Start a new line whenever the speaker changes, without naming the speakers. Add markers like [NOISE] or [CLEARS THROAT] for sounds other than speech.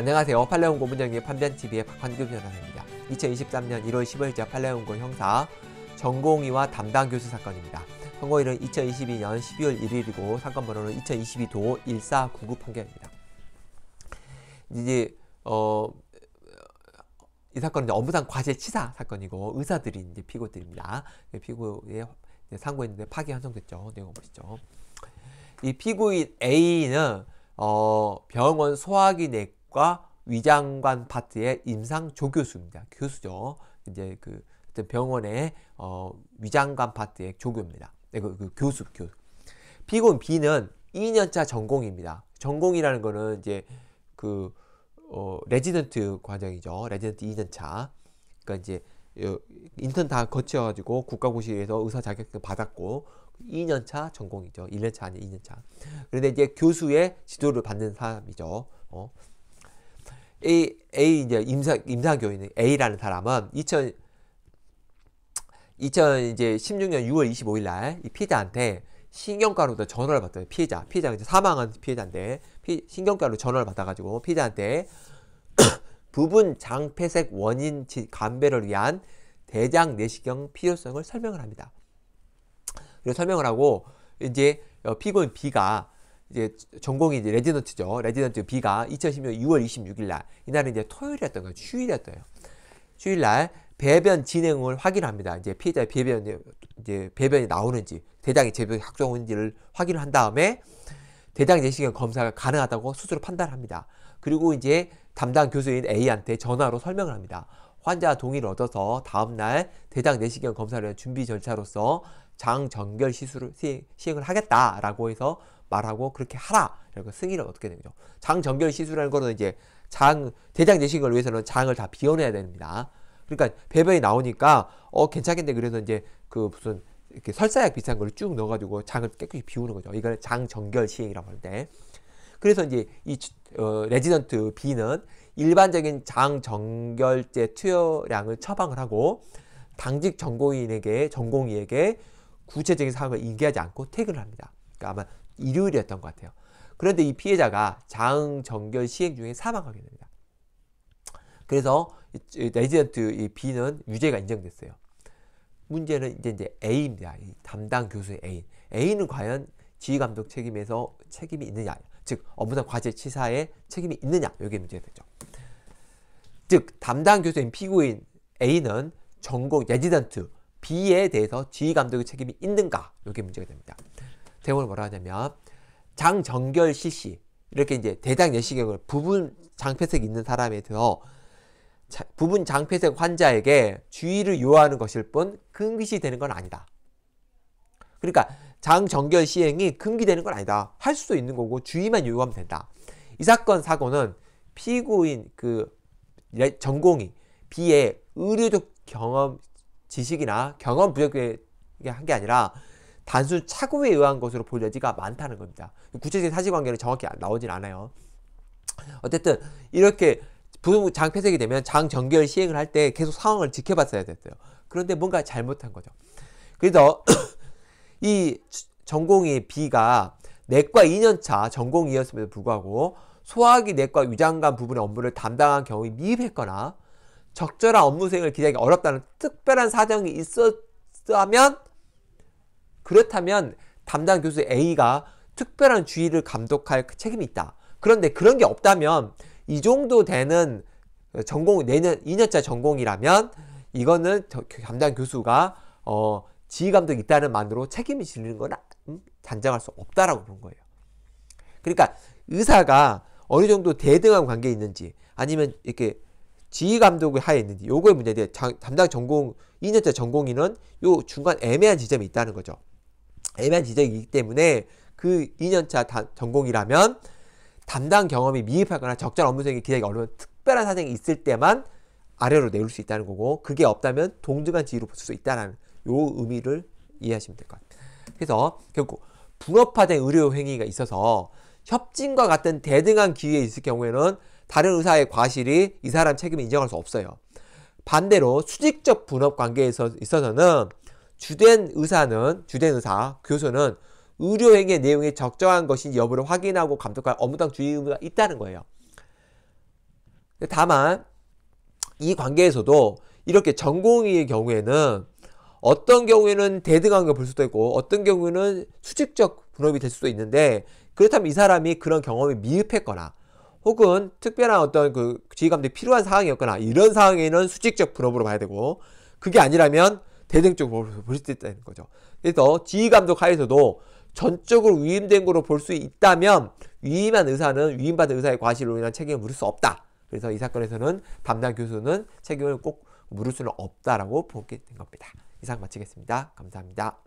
안녕하세요. 팔레온고 문정의 판변TV의 박환규 변호사입니다. 2023년 1월 15일자 팔레온고 형사 전공의와 담당 교수 사건입니다. 선고일은 2022년 12월 1일이고 사건 번호는 2022도 1499 판결입니다. 이제 어, 이 사건은 업무상 과제 치사 사건이고 의사들이 이제 피고들입니다. 예, 피고의 상고했데 파기 한정됐죠. 내용 보시죠. 이 피고인 A는 어, 병원 소화기 내과 위장관 파트의 임상 조교수입니다. 교수죠. 이제 그 병원의 어, 위장관 파트의 조교입니다. 네, 그, 그 교수 교수. B군 B는 2년차 전공입니다. 전공이라는 거는 이제 그 어, 레지던트 과정이죠. 레지던트 2년차. 그러니까 이제 인턴 다 거쳐가지고 국가고시에서 의사 자격증 받았고 2년차 전공이죠. 1년차 아니 2년차. 그런데 이제 교수의 지도를 받는 사람이죠. 어. A, A 이제 임사, 임사교인 A라는 사람은 2000, 2016년 6월 25일 날이 피해자한테 신경과로도 전화를 받더니 피해자. 피해자 이제 사망한 피해자인데 피, 신경과로 전화를 받아가지고 피해자한테 [CLEARS THROAT] 부분 장폐색 원인 감별을 위한 대장 내시경 필요성을 설명을 합니다. 그리고 설명을 하고 이제 어, 피고인 B가 이제 전공이 이제 레지던트죠. 레지던트 B가 2016년 6월 26일 날 이날은 이제 토요일이었던 거예요. 주일이었어요. 주일날 배변 진행을 확인합니다. 이제 피해자의 배변이 제 배변이 나오는지 대장이 제변이 확정하지를 확인을 한 다음에 대장 내시경 검사가 가능하다고 수술을 판단합니다. 그리고 이제 담당 교수인 A한테 전화로 설명을 합니다. 환자 동의를 얻어서 다음날 대장 내시경 검사를 준비 절차로서 장전결 시술을 시행을 하겠다라고 해서 말하고 그렇게 하라. 이렇게 그 승인을 얻게 되죠. 장정결 시술이라는 거는 이제 장 대장 내시경을 위해서는 장을 다 비워내야 됩니다. 그러니까 배변이 나오니까 어 괜찮겠네 그래서 이제 그 무슨 이렇게 설사약 비슷한 걸 쭉 넣어가지고 장을 깨끗이 비우는 거죠. 이걸 장정결 시행이라고 하는데 그래서 이제 이 어, 레지던트 B는 일반적인 장정결제 투여량을 처방을 하고 당직 전공인에게 전공의에게 구체적인 사항을 인계하지 않고 퇴근을 합니다. 그러니까 아마 일요일이었던 것 같아요. 그런데 이 피해자가 자 정결 시행 중에 사망하게 됩니다. 그래서 레지던트 이 B는 유죄가 인정됐어요. 문제는 이제 이제 A입니다. 담당 교수의 A. A는 과연 지휘 감독 책임에서 책임이 있느냐, 즉 업무상 과제 치사에 책임이 있느냐 여기 문제가 되죠. 즉 담당 교수인 피고인 A는 전공 레지던트 B에 대해서 지휘 감독의 책임이 있는가 여기 문제가 됩니다. 대목을 뭐라 하냐면 장정결 시시 이렇게 이제 대장 내시경을 부분 장폐색 있는 사람에 대 들어 부분 장폐색 환자에게 주의를 요하는 것일 뿐 금기시 되는 건 아니다. 그러니까 장정결 시행이 금기되는 건 아니다. 할 수도 있는 거고 주의만 요구하면 된다. 이 사건 사고는 피고인 그 전공이 비의 의료적 경험 지식이나 경험 부족에 한 게 아니라 단순 착오에 의한 것으로 볼 여지가 많다는 겁니다. 구체적인 사실관계는 정확히 나오진 않아요. 어쨌든 이렇게 부동 장폐색이 되면 장정결 시행을 할 때 계속 상황을 지켜봤어야 됐어요. 그런데 뭔가 잘못한 거죠. 그래서 [CLEARS THROAT] 이 전공이 B가 내과 2년차 전공이었음에도 불구하고 소화기 내과 위장관 부분의 업무를 담당한 경우에 미흡했거나 적절한 업무 수행을 기대하기 어렵다는 특별한 사정이 있었다면 그렇다면 담당 교수 A가 특별한 주의를 감독할 그 책임이 있다. 그런데 그런 게 없다면 이 정도 되는 전공 내년 2년차 전공이라면 이거는 담당 교수가 어, 지휘 감독이 있다는 만으로 책임이 질리는 건 단정할 수 없다라고 보는 거예요. 그러니까 의사가 어느 정도 대등한 관계에 있는지 아니면 이렇게 지휘 감독을 하에 있는지 요거의 문제인데 담당 전공 2년째 전공인은 요 중간 애매한 지점이 있다는 거죠. 애매한 지적이기 때문에 그 2년차 다, 전공이라면 담당 경험이 미흡하거나 적절 업무 수행이 기대하기 어려운 특별한 사정이 있을 때만 아래로 내올 수 있다는 거고 그게 없다면 동등한 지위로 볼 수 있다는 요 의미를 이해하시면 될 것 같아요. 그래서 결국 불업화된 의료 행위가 있어서 협진과 같은 대등한 기회에 있을 경우에는 다른 의사의 과실이 이 사람 책임을 인정할 수 없어요. 반대로 수직적 분업 관계에 있어서는 주된 의사는 주된 의사 교수는 의료행위 내용이 적정한 것인지 여부를 확인하고 감독할 업무당 주의 의무가 있다는 거예요. 다만 이 관계에서도 이렇게 전공의의 경우에는 어떤 경우에는 대등한 걸 볼 수도 있고 어떤 경우에는 수직적 분업이 될 수도 있는데 그렇다면 이 사람이 그런 경험이 미흡했거나 혹은 특별한 어떤 그 지휘 감독이 필요한 상황이었거나 이런 상황에는 수직적 분업으로 봐야 되고 그게 아니라면 대등적으로 볼 수 있다는 거죠. 그래서 지휘 감독 하에서도 전적으로 위임된 거로 볼 수 있다면 위임한 의사는 위임받은 의사의 과실로 인한 책임을 물을 수 없다. 그래서 이 사건에서는 담당 교수는 책임을 꼭 물을 수는 없다라고 보게 된 겁니다. 이상 마치겠습니다. 감사합니다.